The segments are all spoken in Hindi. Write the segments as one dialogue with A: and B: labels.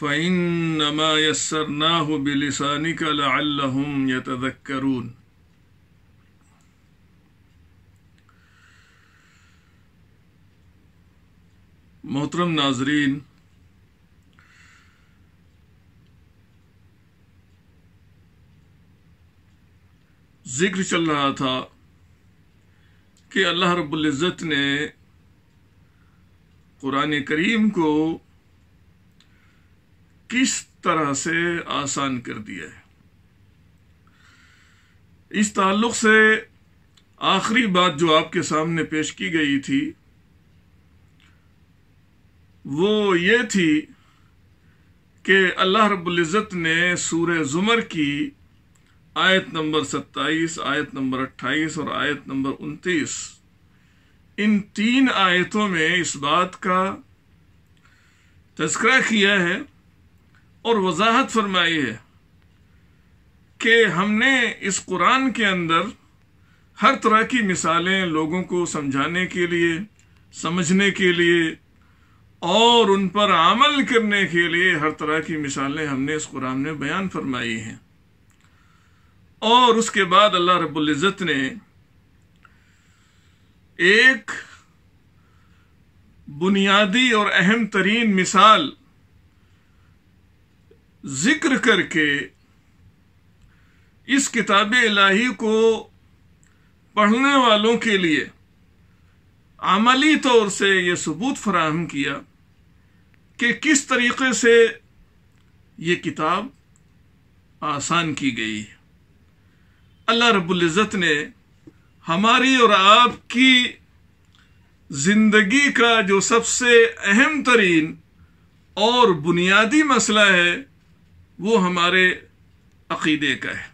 A: फ़ैन्नमा यस्सरनाहु बिलिसानिक लअल्लहुम यतदक्करून मोहतरम नाजरीन जिक्र चल रहा था कि अल्लाह रब्ज़त ने कुरान करीम को किस तरह से आसान कर दिया है इस ताल्लुक से आखिरी बात जो आपके सामने पेश की गई थी वो ये थी कि अल्लाह रबुल्जत ने सूर ज़ुमर की आयत नंबर 27, आयत नंबर 28 और आयत नंबर 29 इन तीन आयतों में इस बात का तस्करा किया है और वजाहत फरमाई है कि हमने इस कुरान के अंदर हर तरह की मिसालें लोगों को समझाने के लिए समझने के लिए और उन पर अमल करने के लिए हर तरह की मिसालें हमने इस कुरान में बयान फरमाई हैं और उसके बाद अल्लाह रबुल्ज़त ने एक बुनियादी और अहम तरीन मिसाल जिक्र करके इस किताब इलाही को पढ़ने वालों के लिए अमली तौर से ये सबूत फराहम किया कि किस तरीके से ये किताब आसान की गई है अल्लाह रबुल्ज़त ने हमारी और आपकी ज़िंदगी का जो सबसे अहम तरीन और बुनियादी मसला है वो हमारे अकीदे का है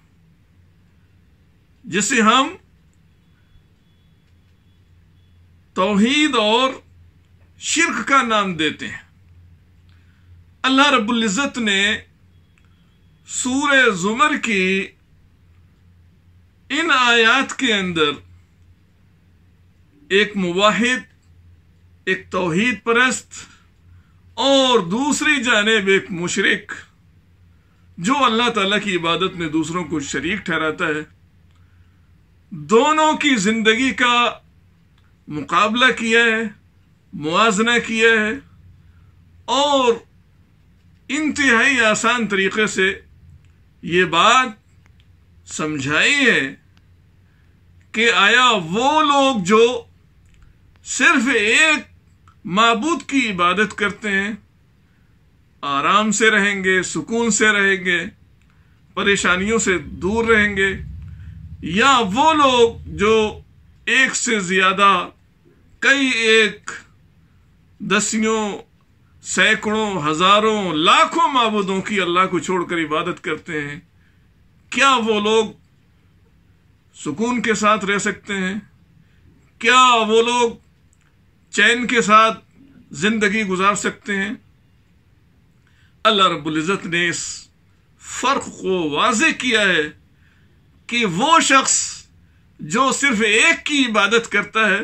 A: जिसे हम तोहीद और शिरक का नाम देते हैं अल्लाह रबुल्ज़त ने सूर जुमर की इन आयात के अंदर एक मुवाहिद एक तोहीद परस्त और दूसरी जानब एक मुशरक़ जो अल्लाह ताला की इबादत में दूसरों को शरीक ठहराता है दोनों की जिंदगी का मुकाबला किया है मुआजना किया है और इंतहाई आसान तरीके से ये बात समझाई है कि आया वो लोग जो सिर्फ एक मबूद की इबादत करते हैं आराम से रहेंगे सुकून से रहेंगे परेशानियों से दूर रहेंगे या वो लोग जो एक से ज़्यादा कई एक दसियों सैकड़ों हज़ारों लाखों मबूदों की अल्लाह को छोड़कर इबादत करते हैं क्या वो लोग सुकून के साथ रह सकते हैं क्या वो लोग चैन के साथ ज़िंदगी गुजार सकते हैं अल्लाह रबुल्ज़त ने इस फ़र्क को वाज किया है कि वो शख्स जो सिर्फ एक की इबादत करता है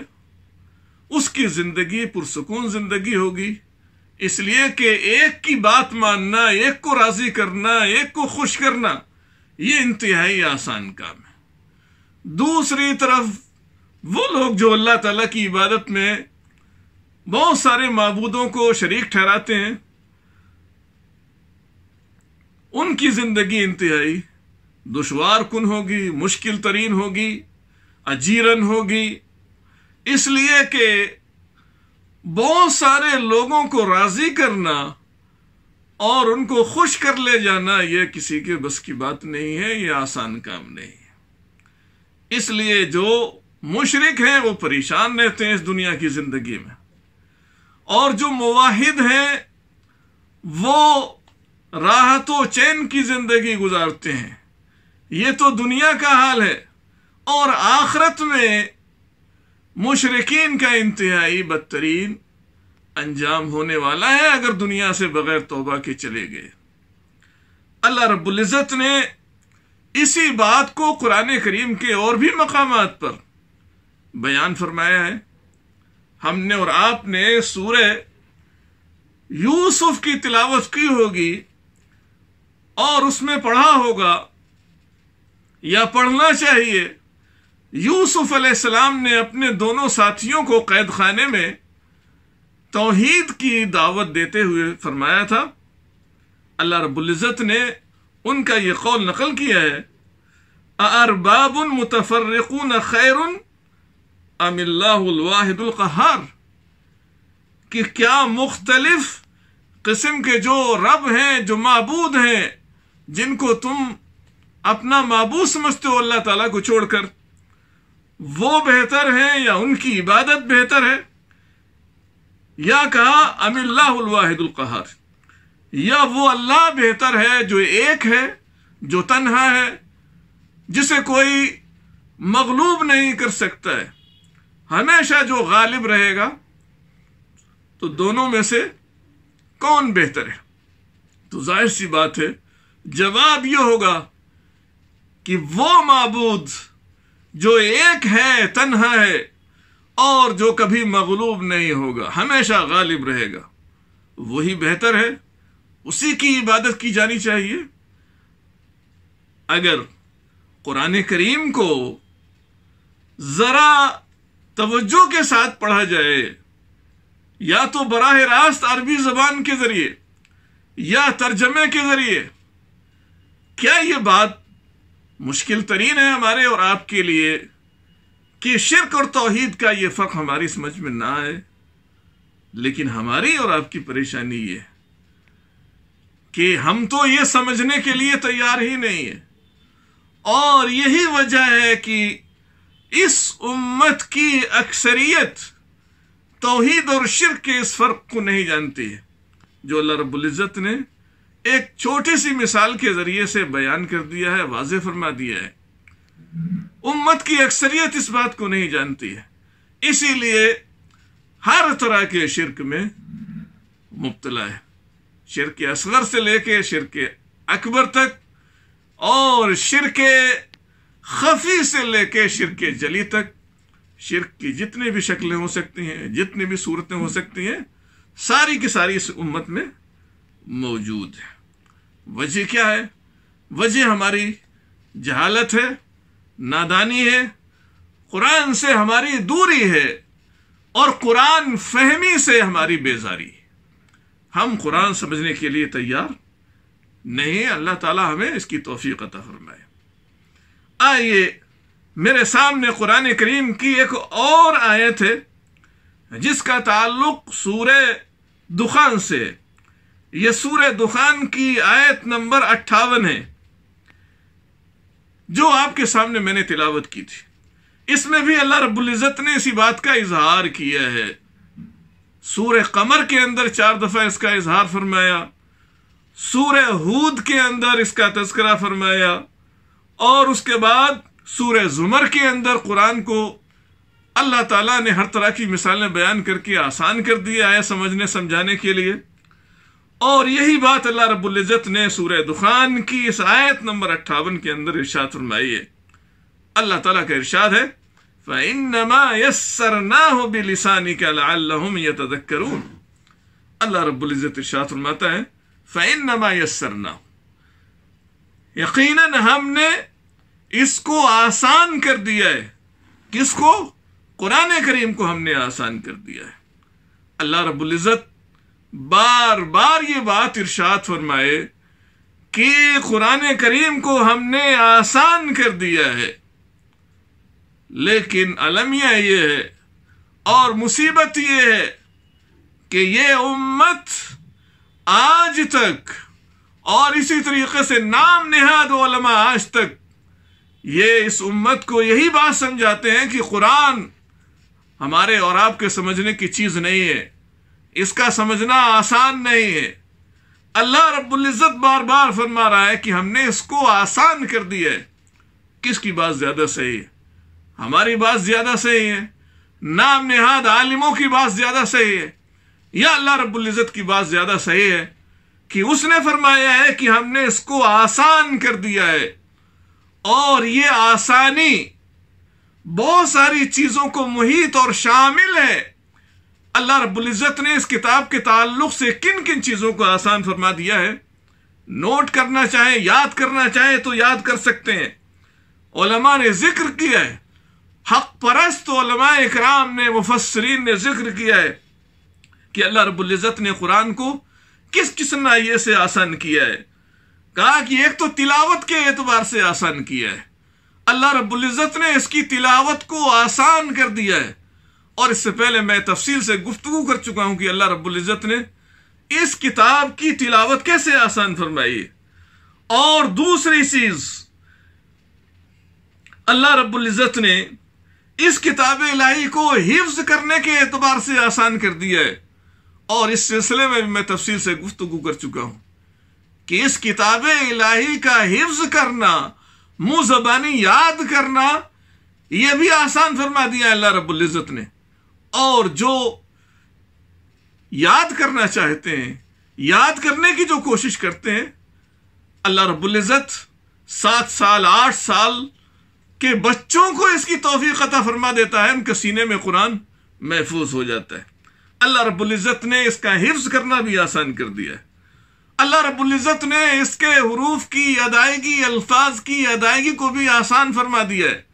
A: उसकी ज़िंदगी पुरसकून ज़िंदगी होगी इसलिए कि एक की बात मानना एक को राज़ी करना एक को खुश करना ये इंतहाई आसान काम है दूसरी तरफ वो लोग जो अल्लाह ताला की इबादत में बहुत सारे मबूदों को शरीक ठहराते हैं उनकी जिंदगी इंतहाई दुशवार कन होगी मुश्किल तरीन होगी अजीरन होगी इसलिए कि बहुत सारे लोगों को राजी करना और उनको खुश कर ले जाना यह किसी के बस की बात नहीं है यह आसान काम नहीं है इसलिए जो मुशरक हैं वो परेशान रहते हैं इस दुनिया की जिंदगी में और जो मुवाहिद हैं वो राहत व चैन की जिंदगी गुजारते हैं ये तो दुनिया का हाल है और आखरत में मुशरकिन का इंतहाई बदतरीन अंजाम होने वाला है अगर दुनिया से बगैर तोबा के चले गए अल्लाह रब्ज़त ने इसी बात को कुरान करीम के और भी मकाम पर बयान फरमाया है हमने और आपने सूर्य यूसुफ की तिलावत की होगी और उसमें पढ़ा होगा या पढ़ना चाहिए यूसुफ अलैहिस्सलाम ने अपने दोनों साथियों को कैद खाने में तोहीद की दावत देते हुए फरमाया था अल्लाह रबुल्ज़त ने उनका यह कौल नकल किया है अरबाबन मुतफरकून खैर अमिल्लाहिदुल्क़हार कि क्या मुख्तलिफ किस्म के जो रब हैं जो मबूद हैं जिनको तुम अपना माबू समझते हो अल्लाह ताला को छोड़कर वो बेहतर है या उनकी इबादत बेहतर है या कहा कहार या वो अल्लाह बेहतर है जो एक है जो तन्हा है जिसे कोई मगलूब नहीं कर सकता है हमेशा जो गालिब रहेगा तो दोनों में से कौन बेहतर है तो जाहिर सी बात है जवाब यह होगा कि वो मबूद जो एक है तन्हा है और जो कभी मगलूब नहीं होगा हमेशा गालिब रहेगा वही बेहतर है उसी की इबादत की जानी चाहिए अगर कुरान करीम को ज़रा तवज्जो के साथ पढ़ा जाए या तो बराह रास्त अरबी ज़बान के ज़रिए या तर्जमे के ज़रिए क्या ये बात मुश्किल तरीन तो है हमारे और आपके लिए कि शिरक और तोहहीद का यह फ़र्क हमारी समझ में ना आए लेकिन हमारी और आपकी परेशानी यह है कि हम तो ये समझने के लिए तैयार ही नहीं है और यही वजह है कि इस उम्मत की अक्सरियत तोहहीद और शिरक के इस फ़र्क को नहीं जानती है जो अल्लाह रबुल्ज़त ने एक छोटी सी मिसाल के जरिए से बयान कर दिया है वाज फरमा दिया है उम्मत की अक्सरियत इस बात को नहीं जानती है इसीलिए हर तरह के शिरक में मुबतला है शिरक असगर से लेके शिरक अकबर तक और शिरक खफी से लेके शिरक जली तक शिरक की जितनी भी शक्लें हो सकती हैं जितनी भी सूरतें हो सकती हैं सारी की सारी इस उम्मत में मौजूद है वजह क्या है वजह हमारी जहालत है नादानी है कुरान से हमारी दूरी है और कुरान फहमी से हमारी बेजारी हम कुरान समझने के लिए तैयार नहीं अल्लाह ताला हमें इसकी तोफ़ी अता फरमाए आइए मेरे सामने कुरान करीम की एक और आयत है जिसका ताल्लुक सूर दुखान से है ये सूर दुखान की आयत नंबर अट्ठावन है जो आपके सामने मैंने तिलावत की थी इसमें भी अल्लाह रबुल्ज़त ने इसी बात का इजहार किया है सूर कमर के अंदर चार दफ़ा इसका इजहार फरमाया सूर हूद के अंदर इसका तस्करा फरमाया और उसके बाद सूर जुमर के अंदर कुरान को अल्लाह ताला ने हर तरह की मिसालें बयान करके आसान कर दिया है समझने समझाने के लिए और यही बात अल्लाह रबुल्ज़त ने सूर दुखान की इस आयत नंबर अट्ठावन के अंदर इर्शाद फरमाई है अल्लाह तला का इर्शाद है फ़ैनमा यसर हो अल्लाह रबुल्ज़त इर्शाद फरमाता है फ़ैनमा यसर ना यकीन हमने इसको आसान कर दिया है किसको कुरान करीम को हमने आसान कर दिया है अल्लाह रबुल्ज़त बार बार ये बात इर्शाद फरमाए कि कुरान करीम को हमने आसान कर दिया है लेकिन अलमिया ये है और मुसीबत ये है कि ये उम्मत आज तक और इसी तरीके से नाम नेहाद वलमा आज तक ये इस उम्मत को यही बात समझाते हैं कि कुरान हमारे और आपके समझने की चीज़ नहीं है इसका समझना आसान नहीं है अल्लाह रबुल्जत बार बार फरमा रहा है कि हमने इसको आसान कर दिया है किसकी बात ज़्यादा सही है हमारी बात ज़्यादा सही है नाम नेहाद आलिमों की बात ज़्यादा सही है या अल्लाह रबुल्जत की बात ज़्यादा सही है कि उसने फरमाया है कि हमने इसको आसान कर दिया है और ये आसानी बहुत सारी चीज़ों को मुहित और शामिल है अल्लाह रबुल्जत ने इस किताब के ताल्लुक से किन किन चीज़ों को आसान फरमा दिया है नोट करना चाहें याद करना चाहें तो याद कर सकते हैं ओलमा ने जिक्र किया है हक परस्त इकराम ने मुफसरीन ने जिक्र किया है कि अल्लाह रबुल्जत ने कुरान को किस किस नाइये से आसान किया है कहा कि एक तो तिलावत के एतबार से आसान किया है अल्लाह रबुल्जत ने इसकी तिलावत को आसान कर दिया है और इससे पहले मैं तफसील से गुफ्तु कर चुका हूं कि अल्लाह रबुल्जत ने इस किताब की तिलावत कैसे आसान फरमाई और दूसरी चीज अल्लाह रबुल्जत ने इस किताब इलाही को हिफ्ज करने के एतबार से आसान कर दिया है और इस सिलसिले में भी मैं तफसील से गुफ्तु कर चुका हूं कि इस किताब इलाही का हिफ्ज करना मुंह जबानी याद करना यह भी आसान फरमा दिया अल्लाह रबुल्जत ने और जो याद करना चाहते हैं याद करने की जो कोशिश करते हैं अल्लाह रबुल्ज़त सात साल आठ साल के बच्चों को इसकी तोफ़ी अता फरमा देता है उनके सीने में कुरान महफूज हो जाता है अल्लाह रबुल्ज़त ने इसका हिफ्ज करना भी आसान कर दिया है अल्लाह रबुल्ज़त ने इसके हरूफ की अदायगी अल्फाज की अदायगी को भी आसान फरमा दिया है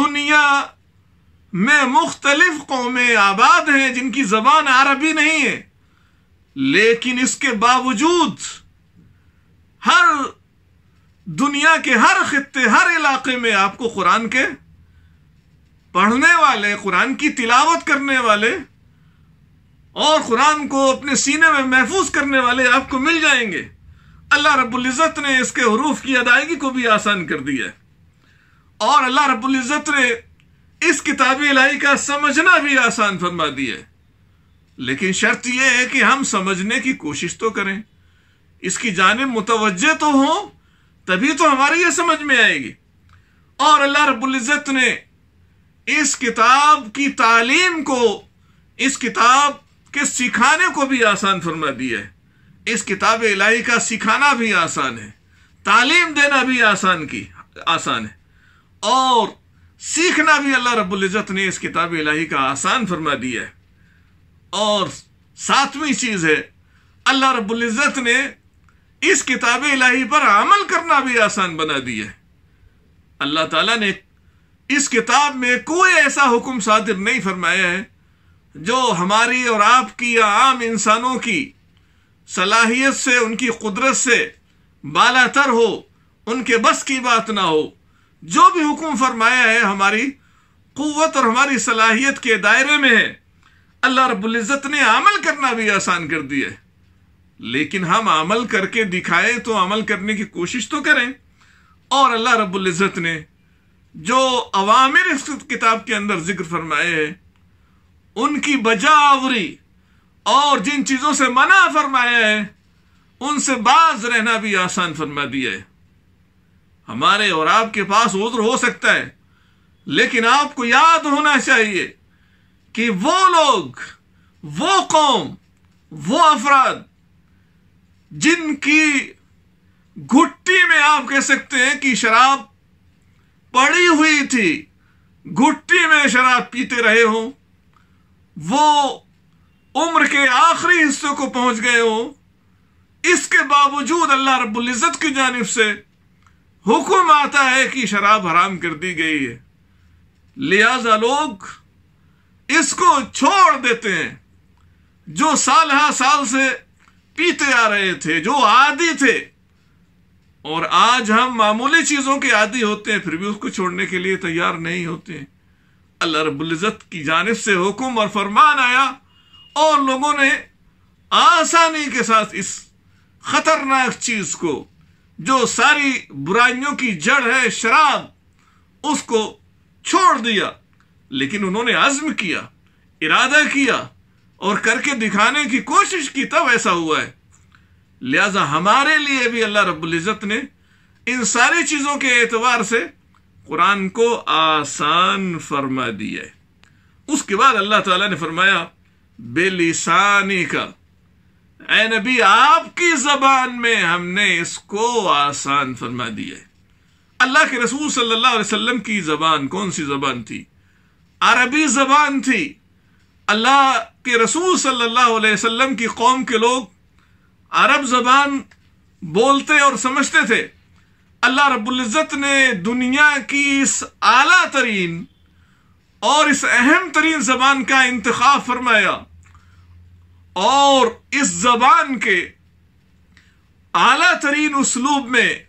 A: दुनिया में मुख्तलिफ कौमें आबाद हैं जिनकी जबान अरबी नहीं है लेकिन इसके बावजूद हर दुनिया के हर खत्ते हर इलाके में आपको कुरान के पढ़ने वाले कुरान की तिलावत करने वाले और कुरान को अपने सीने में महफूज करने वाले आपको मिल जाएंगे अल्लाह रब्ज़त ने इसके हरूफ की अदायगी को भी आसान कर दिया है और अल्लाह रब्ज़त ने इस किताब इलाही का समझना भी आसान फरमा दी है लेकिन शर्त यह है कि हम समझने की कोशिश तो करें इसकी जानब मुतवजह तो हों तभी तो हमारे ये समझ में आएगी और अल्लाह रबुल्ज़त ने इस किताब की तालीम को इस किताब के सिखाने को भी आसान फरमा दिया है इस किताब इलाही का सिखाना भी आसान है तालीम देना भी आसान की आसान है और सीखना भी अल्लाह रब्बुल इज़्ज़त ने इस किताब इलाही का आसान फरमा दिया है और सातवीं चीज़ है अल्लाह रब्बुल इज़्ज़त ने इस किताब इलाही पर अमल करना भी आसान बना दिया है अल्लाह ताला ने इस किताब में कोई ऐसा हुक्म सादिर नहीं फरमाया है जो हमारी और आपकी या आम इंसानों की सलाहियत से उनकी कुदरत से बालातर हो उनके बस की बात ना हो जो भी हुक्म फरमाया है हमारी कुत और हमारी सलाहियत के दायरे में है अल्लाह रबुल्जत ने अमल करना भी आसान कर दिया है लेकिन हम अमल करके दिखाएं तो अमल करने की कोशिश तो करें और अल्लाह रबुल्जत ने जो अवामिर किताब के अंदर जिक्र फरमाए हैं उनकी बजावरी और जिन चीज़ों से मना फरमाया है उनसे बाज रहना भी आसान फरमा दिया है हमारे और आपके पास उज्र हो सकता है लेकिन आपको याद होना चाहिए कि वो लोग वो कौम वो अफराद जिनकी घुट्टी में आप कह सकते हैं कि शराब पड़ी हुई थी घुट्टी में शराब पीते रहे हो वो उम्र के आखिरी हिस्सों को पहुंच गए हो इसके बावजूद अल्लाह रब्बुल इज़्ज़त की जानब से हुक्म आता है कि शराब हराम कर दी गई है लिहाजा लोग इसको छोड़ देते हैं जो साल हा साल से पीते आ रहे थे जो आदि थे और आज हम मामूली चीज़ों के आदि होते हैं फिर भी उसको छोड़ने के लिए तैयार नहीं होते हैं अल्लाह रबुल्ज़त की जानब से हुक्म और फरमान आया और लोगों ने आसानी के साथ इस खतरनाक चीज़ को जो सारी बुराइयों की जड़ है शराब उसको छोड़ दिया लेकिन उन्होंने आज़म किया इरादा किया और करके दिखाने की कोशिश की तब ऐसा हुआ है लिहाजा हमारे लिए भी अल्लाह रब्बुल इज़्ज़त ने इन सारी चीज़ों के एतवार से कुरान को आसान फरमा दिया है उसके बाद अल्लाह ताला ने फरमाया बेलिसानी का ए नबी आपकी जबान में हमने इसको आसान फरमा दिया अल्लाह के रसूल सल्लल्लाहु अलैहि वसल्लम की जबान कौन सी जबान थी अरबी जबान थी अल्लाह के रसूल सल्लल्लाहु अलैहि वसल्लम की कौम के लोग अरब जबान बोलते और समझते थे अल्लाह रब्ज़त ने दुनिया की इस आला तरीन और इस अहम तरीन जबान का इंतखा फरमाया और इस जबान के आला तरीन उसलूब में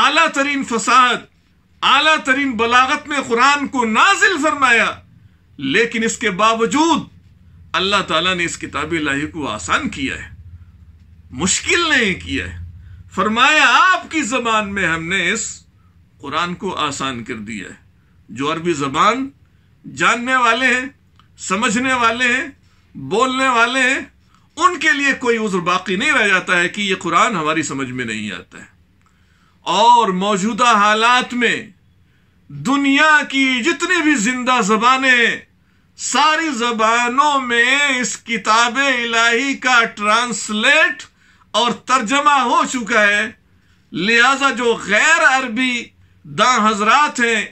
A: आला तरीन फसाद आला तरीन बलागत में कुरान को नाजिल फरमाया लेकिन इसके बावजूद अल्लाह ताला ने इस किताब लाही को आसान किया है मुश्किल नहीं किया है फरमाया आपकी जबान में हमने इस कुरान को आसान कर दिया है जो अरबी जबान जानने वाले हैं समझने वाले हैं बोलने वाले उनके लिए कोई उज्र बाकी नहीं रह जाता है कि ये कुरान हमारी समझ में नहीं आता है और मौजूदा हालात में दुनिया की जितनी भी जिंदा जबानें सारी जबानों में इस किताब इलाही का ट्रांसलेट और तर्जमा हो चुका है लिहाजा जो गैर अरबी दा हजरात हैं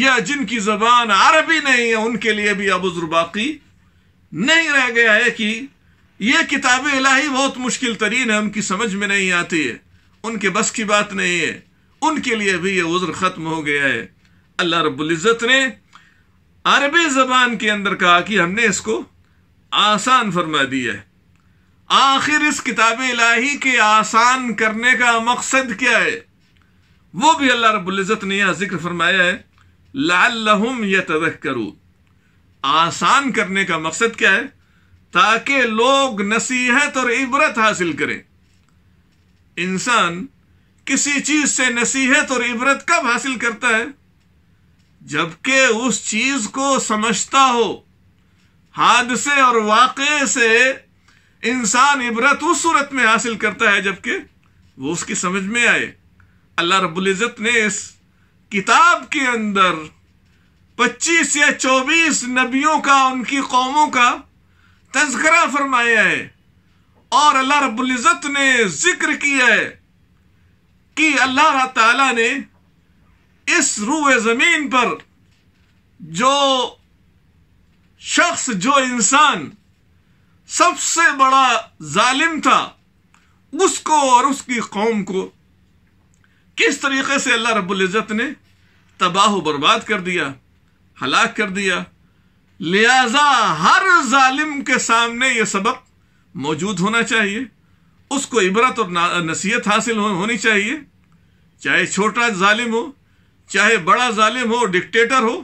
A: या जिनकी जबान अरबी नहीं है उनके लिए भी अब बाकी नहीं रह गया है कि ये किताब इलाही बहुत मुश्किल तरीन है उनकी समझ में नहीं आती है उनके बस की बात नहीं है उनके लिए भी ये उज्र ख़त्म हो गया है अल्लाह रबुल्ज़त ने अरबी ज़बान के अंदर कहा कि हमने इसको आसान फरमा दिया है आखिर इस किताब इलाही के आसान करने का मकसद क्या है वो भी अल्लाह रबुल्ज़त ने यह जिक्र फरमाया है लाल यह तदक करूँ आसान करने का मकसद क्या है ताकि लोग नसीहत और इबरत हासिल करें इंसान किसी चीज से नसीहत और इबरत कब हासिल करता है जबकि उस चीज को समझता हो हादसे और वाक से इंसान इबरत उस सूरत में हासिल करता है जबकि वो उसकी समझ में आए अल्लाह रबुल्ज़त ने इस किताब के अंदर पच्चीस या चौबीस नबियों का उनकी कौमों का तस्करा फरमाया है और अल्लाह रबुल्ज़त ने जिक्र किया है कि अल्लाह ताला ने इस रूह ज़मीन पर जो शख्स जो इंसान सबसे बड़ा जालिम था उसको और उसकी कौम को किस तरीके से अल्लाह रबुल्ज़त ने तबाह बर्बाद कर दिया हलाक कर दिया लिहाजा हर जालिम के सामने यह सबक मौजूद होना चाहिए उसको इबरत और नसीहत हासिल होनी चाहिए चाहे छोटा जालिम हो चाहे बड़ा जालिम हो डिक्टेटर हो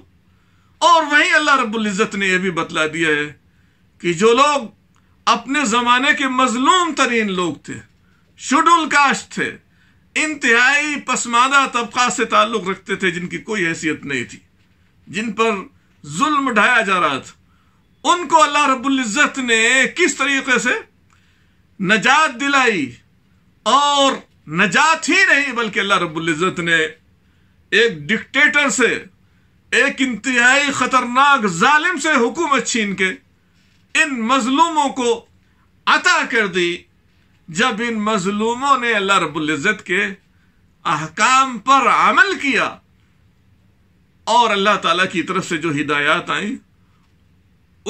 A: और वहीं अल्लाह रबुल्जत ने यह भी बतला दिया है कि जो लोग अपने ज़माने के मजलूम तरीन लोग थे शुडुल कास्ट थे इंतहाई पसमादा तबका से ताल्लुक़ रखते थे जिनकी कोई हैसियत नहीं थी जिन पर जुल्म ढाया जा रहा था उनको अल्लाह रबुल्ज़त ने किस तरीके से नजात दिलाई और नजात ही नहीं बल्कि अल्लाह रबुल्ज़त ने एक डिक्टेटर से एक इंतहाई ख़तरनाक जालिम से हुकूमत छीन के इन मजलूमों को अता कर दी जब इन मजलूमों ने अल्लाह रबुल्ज़त के अहकाम पर अमल किया और अल्लाह ताला की तरफ से जो हिदायत आई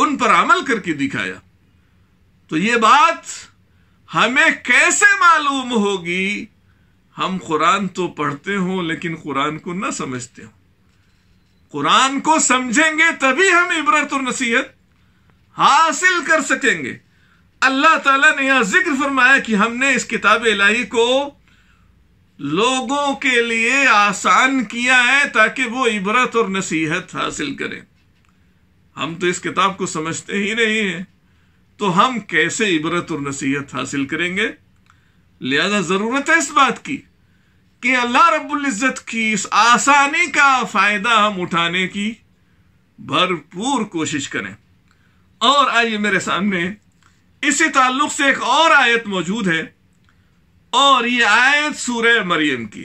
A: उन पर अमल करके दिखाया तो ये बात हमें कैसे मालूम होगी हम कुरान तो पढ़ते हो लेकिन कुरान को ना समझते हो कुरान को समझेंगे तभी हम इबरत और नसीहत हासिल कर सकेंगे अल्लाह ताला ने यह जिक्र फरमाया कि हमने इस किताब इलाही को लोगों के लिए आसान किया है ताकि वो इबरत और नसीहत हासिल करें हम तो इस किताब को समझते ही नहीं हैं तो हम कैसे इबरत और नसीहत हासिल करेंगे लिहाजा ज़रूरत है इस बात की कि अल्लाह रब्बुल इज़्ज़त की इस आसानी का फ़ायदा हम उठाने की भरपूर कोशिश करें और आइए मेरे सामने इसी ताल्लुक से एक और आयत मौजूद है और ये आयत सूर्य मरियम की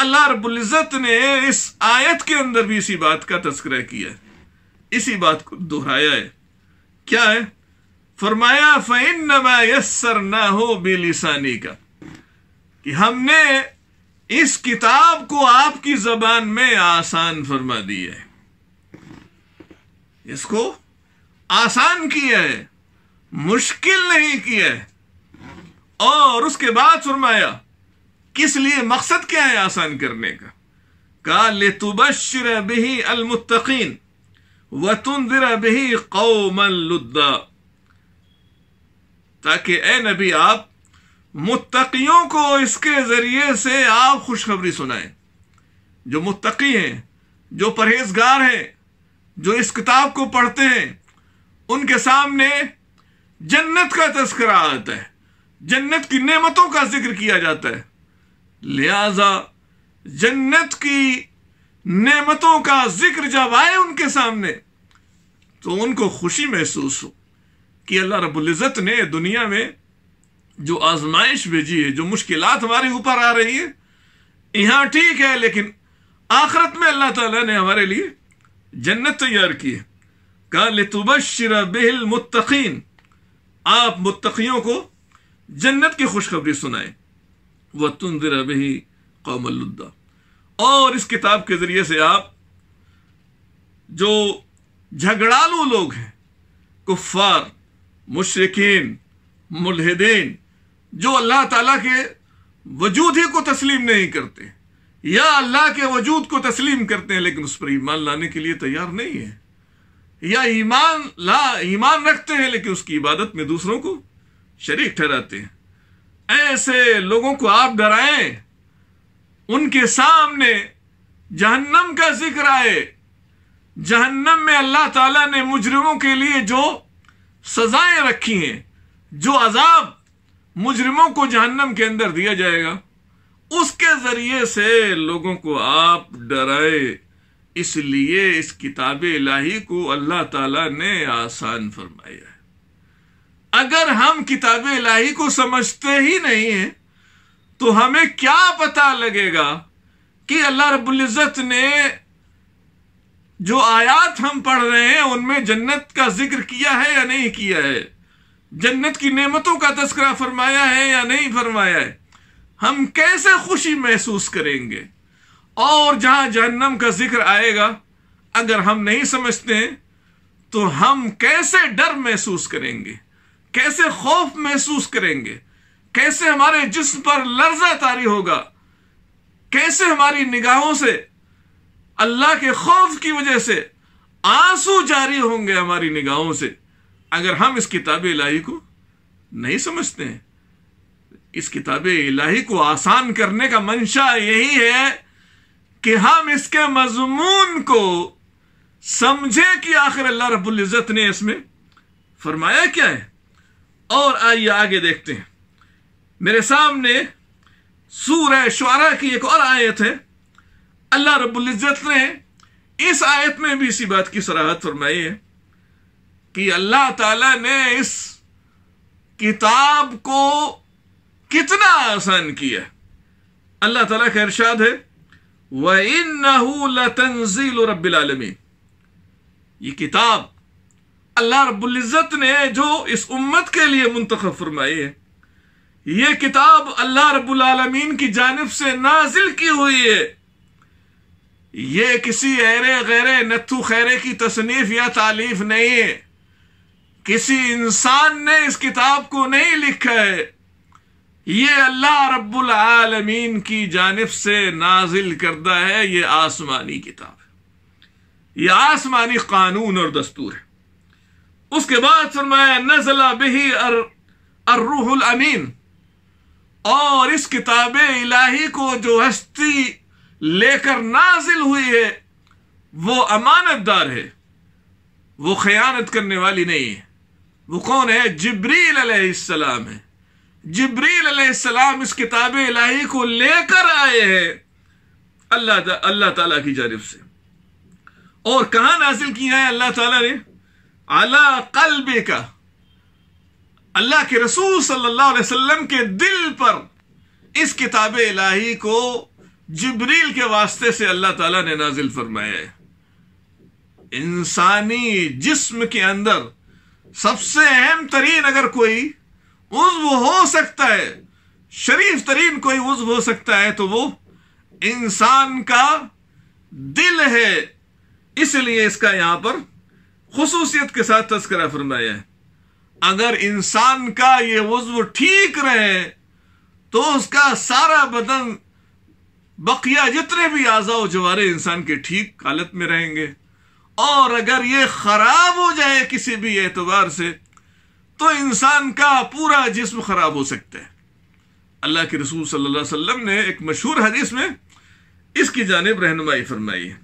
A: अल्लाह रबुल्ज़त ने इस आयत के अंदर भी इसी बात का तस्करा किया है इसी बात को दोहराया है क्या है फरमाया फिन नमायसर ना हो बेलिसानी का कि हमने इस किताब को आपकी जबान में आसान फरमा दिया है इसको आसान किया है मुश्किल नहीं किया है और उसके बाद सुरमाया किस लिए मकसद क्या है आसान करने का कहा ले तुबशर बही अलमुतकीन व तुंदिर बही कौमलुद्दा ताकि ए नबी आप मुत्तकियों को इसके जरिए से आप खुशखबरी सुनाएं जो मुत्तकी हैं जो परहेजगार हैं जो इस किताब को पढ़ते हैं उनके सामने जन्नत का तस्करा आता है जन्नत की नेमतों का जिक्र किया जाता है लिहाजा जन्नत की नेमतों का जिक्र जब आए उनके सामने तो उनको खुशी महसूस हो कि अल्लाह रबुल्ज़त ने दुनिया में जो आजमाइश भेजी है जो मुश्किल हमारे ऊपर आ रही है यहां ठीक है लेकिन आखरत में अल्लाह ताला ने हमारे लिए जन्नत तैयार की है कहा लतुबशर बिल मुतकीन आप मुतकियों को जन्नत की खुशखबरी सुनाए वह तुंदिर अभी कौमल्दा और इस किताब के ज़रिए से आप जो झगड़ालू लोग हैं कुफ़ार मुशरकिन मुलहदीन जो अल्लाह ताला के वजूद ही को तस्लीम नहीं करते या अल्लाह के वजूद को तस्लीम करते हैं लेकिन उस पर ईमान लाने के लिए तैयार नहीं है या ईमान ला ईमान रखते हैं लेकिन उसकी इबादत में दूसरों को शरीक ठहराते हैं ऐसे लोगों को आप डराएं उनके सामने जहन्नम का जिक्र आए जहन्नम में अल्लाह ताला ने मुजरिमों के लिए जो सजाएं रखी हैं जो अजाब मुजरिमों को जहन्नम के अंदर दिया जाएगा उसके जरिए से लोगों को आप डराए इसलिए इस किताब इलाही को अल्लाह ताला ने आसान फरमाया अगर हम किताब इलाही को समझते ही नहीं हैं तो हमें क्या पता लगेगा कि अल्लाह रबुल्ज़त ने जो आयात हम पढ़ रहे हैं उनमें जन्नत का जिक्र किया है या नहीं किया है जन्नत की नेमतों का तस्करा फरमाया है या नहीं फरमाया है हम कैसे खुशी महसूस करेंगे और जहां जहन्नम का जिक्र आएगा अगर हम नहीं समझते हैं तो हम कैसे डर महसूस करेंगे कैसे खौफ महसूस करेंगे कैसे हमारे जिस्म पर लर्जा तारी होगा कैसे हमारी निगाहों से अल्लाह के खौफ की वजह से आंसू जारी होंगे हमारी निगाहों से अगर हम इस किताब इलाही को नहीं समझते हैं इस किताब इलाही को आसान करने का मंशा यही है कि हम इसके मजमून को समझे कि आखिर अल्लाह रबुल्ज़त ने इसमें फरमाया क्या है और आइए आगे देखते हैं मेरे सामने सूर्य शुरा की एक और आयत है अल्लाह रबुल्ज़त ने इस आयत में भी इसी बात की सराहत फरमाई है कि अल्लाह ताला ने इस किताब को कितना आसान किया अल्लाह ताला का इरशाद है व इन तंजील रबी ये किताब अल्लाह रबुल्जत ने जो इस उम्मत के लिए मुंतख फरमाई है ये किताब अल्लाह रबालमीन की जानब से नाजिल की हुई है ये किसी ऐरे गैरे नथु खैरे की तसनीफ या तालीफ नहीं है किसी इंसान ने इस किताब को नहीं लिखा है ये अल्लाह रबालमीन की जानब से नाजिल करता है ये आसमानी किताब है ये आसमानी कानून और दस्तूर है उसके बाद फरमाया नजला बिही अर रूहुल अमीन और इस किताब इलाही को जो हस्ती लेकर नाजिल हुई है वो अमानतदार है वो खयानत करने वाली नहीं है वो कौन है जिब्रील अलैहिस्सलाम है जिब्रील अलैहिस्सलाम इस किताब इलाही को लेकर आए हैं अल्लाह अल्लाह ताला की जानब से और कहाँ नाजिल किया है अल्लाह ताला ने अला कल्बे का अल्लाह के रसूल सल्लल्लाहु अलैहि वसल्लम के दिल पर इस किताब इलाही को जिब्रील के वास्ते से अल्लाह ताला ने नाजिल फरमाया है इंसानी जिस्म के अंदर सबसे अहम तरीन अगर कोई उज्व हो सकता है शरीफ तरीन कोई उज्व हो सकता है तो वो इंसान का दिल है इसलिए इसका यहां पर खसूसियत के साथ तस्करा फरमाया है अगर इंसान का ये वज्व ठीक रहे तो उसका सारा बदन बकिया जितने भी आजाओ जवारे इंसान के ठीक हालत में रहेंगे और अगर ये खराब हो जाए किसी भी एतबार से तो इंसान का पूरा जिस्म खराब हो सकता है अल्लाह के रसूल सल्लल्लाहु अलैहि वसल्लम ने एक मशहूर हदीस में इसकी जानब रहनुमाई फरमाई है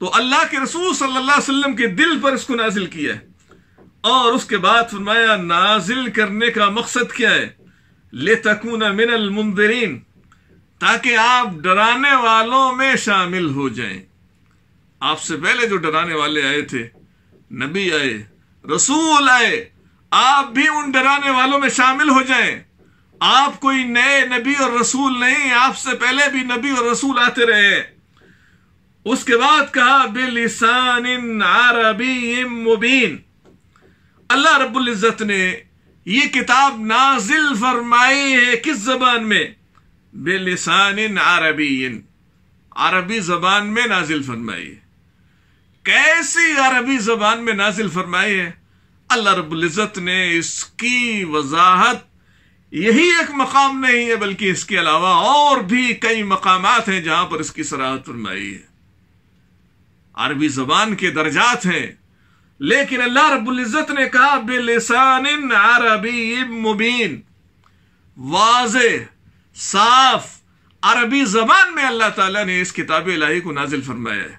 A: तो अल्लाह के रसूल सल्लल्लाहु अलैहि वसल्लम के दिल पर इसको नाजिल किया है और उसके बाद फरमाया नाजिल करने का मकसद क्या है ले तकून मिनल मुंदरीन ताकि आप डराने वालों में शामिल हो जाएं आपसे पहले जो डराने वाले आए थे नबी आए रसूल आए आप भी उन डराने वालों में शामिल हो जाएं आप कोई नए नबी और रसूल नहीं आपसे पहले भी नबी और रसूल आते रहे हैं उसके बाद कहा बिलिसान अरबी मुबीन अल्लाह रब्बुल इज़्ज़त ने ये किताब नाजिल फरमाई है किस जबान में बिलिसान अरबी अरबी जबान में नाजिल फरमाई है कैसी अरबी जबान में नाजिल फरमाई है अल्लाह रबुल्ज़त ने इसकी वजाहत यही एक मकाम नहीं है बल्कि इसके अलावा और भी कई मकाम हैं जहां पर इसकी सराहत फरमाई है अरबी जबान के दर्जात हैं लेकिन अल्लाह रबुल्ज़त ने कहा बेलसान अरबी मुबीन वाज साफ अरबी जबान में अल्लाह ताला ने इस किताब इलाही को नाजिल फरमाया है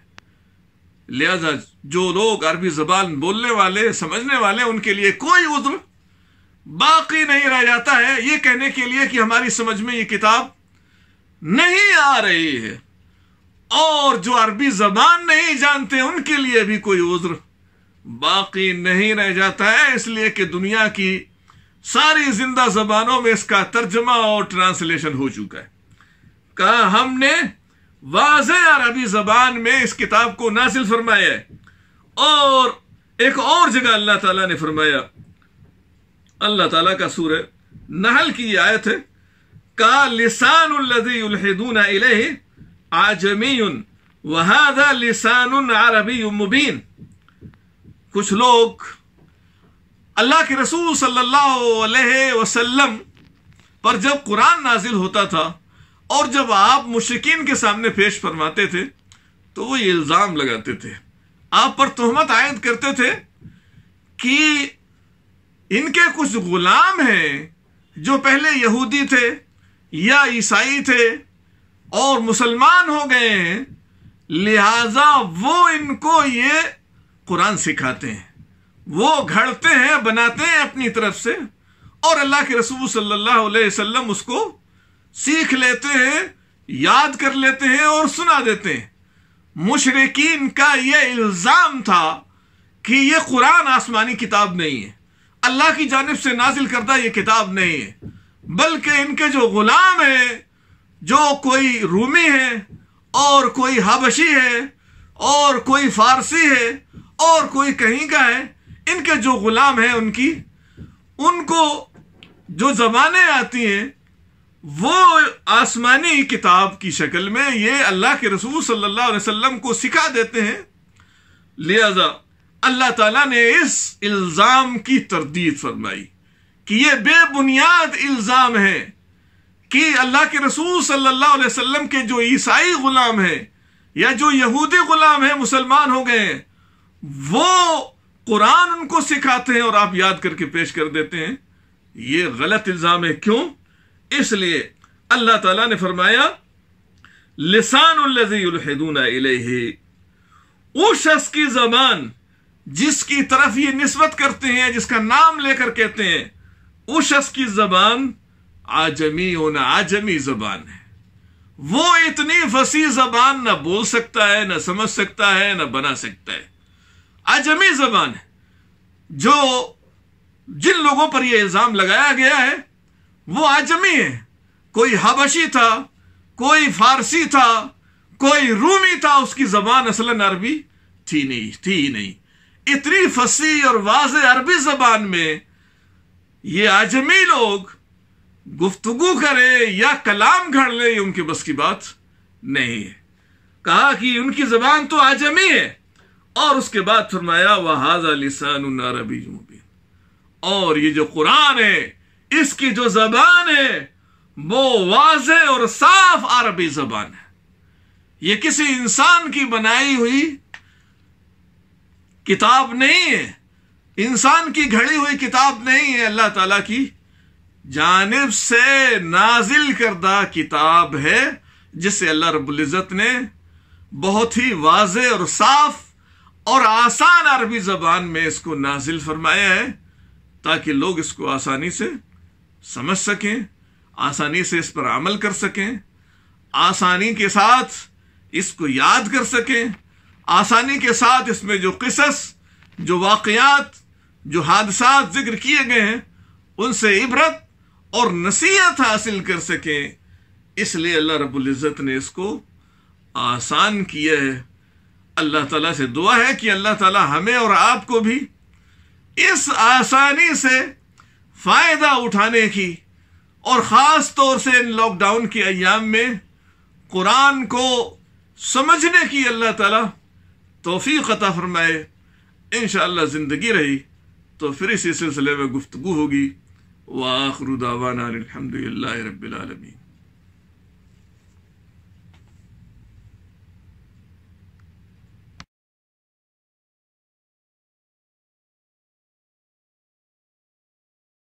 A: लिहाजा जो लोग अरबी जबान बोलने वाले समझने वाले उनके लिए कोई उज्र बाकी नहीं रह जाता है ये कहने के लिए कि हमारी समझ में ये किताब नहीं आ रही है और जो अरबी जबान नहीं जानते उनके लिए भी कोई उज्र बाकी नहीं रह जाता है इसलिए कि दुनिया की सारी जिंदा जबानों में इसका तर्जमा और ट्रांसलेशन हो चुका है कहा हमने वाज अरबी जबान में इस किताब को नासिल फरमाया है और एक और जगह अल्लाह ताला ने फरमाया अल्लाह ताला का सूर नहल की आयत है का लिसान आजमी वहाद लिसान अरबी मुबीन कुछ लोग अल्लाह के रसूल सल्लल्लाहु अलैहि वसल्लम पर जब कुरान नाजिल होता था और जब आप मुश्किन के सामने पेश फरमाते थे तो वो ये इल्ज़ाम लगाते थे आप पर तोहमत आयद करते थे कि इनके कुछ गुलाम हैं जो पहले यहूदी थे या ईसाई थे और मुसलमान हो गए हैं लिहाजा वो इनको ये कुरान सिखाते हैं वो घड़ते हैं बनाते हैं अपनी तरफ से और अल्लाह के रसूल सल्लल्लाहु अलैहि वसल्लम उसको सीख लेते हैं याद कर लेते हैं और सुना देते हैं मुशरकिन का यह इल्ज़ाम था कि यह कुरान आसमानी किताब नहीं है अल्लाह की जानब से नाजिल करदा ये किताब नहीं है बल्कि इनके जो गुलाम हैं जो कोई रूमी है और कोई हबशी है और कोई फारसी है और कोई कहीं का है इनके जो गुलाम हैं उनकी उनको जो जमाने आती हैं वो आसमानी किताब की शक्ल में ये अल्लाह के रसूल सल्लल्लाहु अलैहि वसल्लम को सिखा देते हैं लिहाजा अल्लाह ताला ने इस इल्ज़ाम की तरदीद फरमाई कि ये बेबुनियाद इल्ज़ाम है कि अल्लाह के रसूल सल्लल्लाहु अलैहि वसल्लम के जो ईसाई गुलाम हैं या जो यहूदी गुलाम हैं मुसलमान हो गए वो कुरान उनको सिखाते हैं और आप याद करके पेश कर देते हैं ये गलत इल्ज़ाम है क्यों इसलिए अल्लाह ताला ने फरमाया लिसान उस शख्स की जबान जिसकी तरफ ये नस्बत करते हैं जिसका नाम लेकर कहते हैं उस शख्स की जबान आजमी होना आजमी जबान है वो इतनी फसी जबान ना बोल सकता है ना समझ सकता है ना बना सकता है आजमी जबान है जो जिन लोगों पर यह इल्जाम लगाया गया है वो आजमी है कोई हबशी था कोई फारसी था कोई रूमी था उसकी जबान असलन अरबी थी नहीं थी ही नहीं इतनी फसी और वाज अरबी जबान में ये आजमी लोग गुफ्तगु करे या कलाम घड़ ले ये उनके बस की बात नहीं है कहा कि उनकी जबान तो आजमी है और उसके बाद फरमाया वह हाजा लिसान अरबी मुबीन और ये जो कुरान है इसकी जो जबान है वो वाज और साफ अरबी जबान है ये किसी इंसान की बनाई हुई किताब नहीं है इंसान की घड़ी हुई किताब नहीं है अल्लाह ताला की जानब से नाजिल करदा किताब है जिसे अल्लाह रबुल्ज़त ने बहुत ही वाज और साफ और आसान अरबी ज़बान में इसको नाजिल फरमाया है ताकि लोग इसको आसानी से समझ सकें आसानी से इस पर अमल कर सकें आसानी के साथ इसको याद कर सकें आसानी के साथ इसमें जो किसस जो वाकयात जो हादसा जिक्र किए गए हैं उनसे इबरत और नसीहत हासिल कर सकें इसलिए अल्लाह रबुल्ज़त ने इसको आसान किया है अल्लाह ताला से दुआ है कि अल्लाह ताला हमें और आपको भी इस आसानी से फ़ायदा उठाने की और ख़ास तौर से इन लॉकडाउन के अयाम में कुरान को समझने की अल्लाह ताला तोफ़ी अता फरमाए इन ज़िंदगी रही तो फिर इसी सिलसिले में गुफ्तु होगी वाखरुदावाना अलहमदिल्ला रबीआलमी